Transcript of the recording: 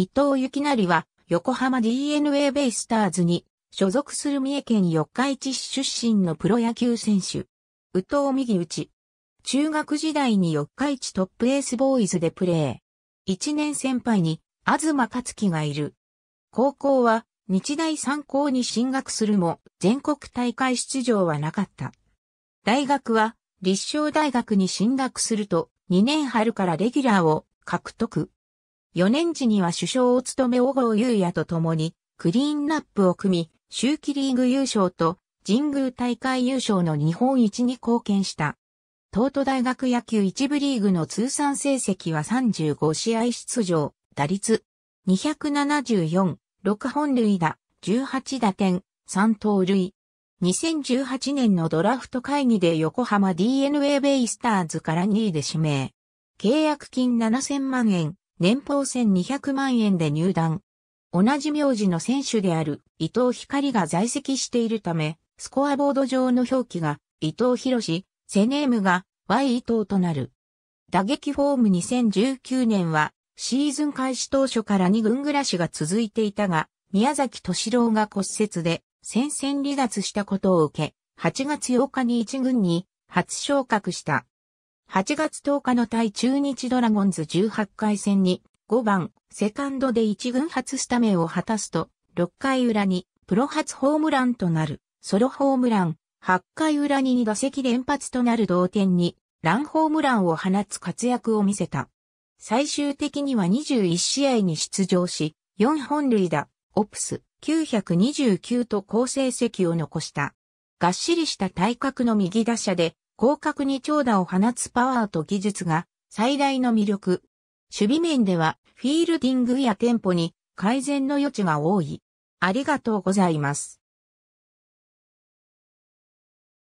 伊藤幸成は、横浜 DNA ベイスターズに所属する三重県四日市市出身のプロ野球選手。宇藤右打中学時代に四日市トップエースボーイズでプレー。1年先輩に、東克樹がいる。高校は、日大三高に進学するも、全国大会出場はなかった。大学は、立正大学に進学すると、2年春からレギュラーを獲得。4年時には首相を務め小郷優也と共に、クリーンナップを組み、秋季リーグ優勝と神宮大会優勝の日本一に貢献した。東都大学野球一部リーグの通算成績は35試合出場、打率274、6本塁打、18打点、3盗塁。2018年のドラフト会議で横浜 DNA ベイスターズから2位で指名。契約金7000万円、年俸1200万円で入団。同じ名字の選手である伊藤光が在籍しているため、スコアボード上の表記が伊藤博士、セネームが Y 伊藤となる。打撃フォーム2019年はシーズン開始当初から2軍暮らしが続いていたが、宮崎敏郎が骨折で戦線離脱したことを受け、8月8日に1軍に初昇格した。8月10日の対中日ドラゴンズ18回戦に5番セカンドで1軍初スタメンを果たすと6回裏にプロ初ホームランとなるソロホームラン8回裏に2打席連発となる同点にランホームランを放つ活躍を見せた。最終的には21試合に出場し4本塁打、オプス929と好成績を残した。がっしりした体格の右打者で広角に長打を放つパワーと技術が最大の魅力。守備面ではフィールディングやテンポに改善の余地が多い。ありがとうございます。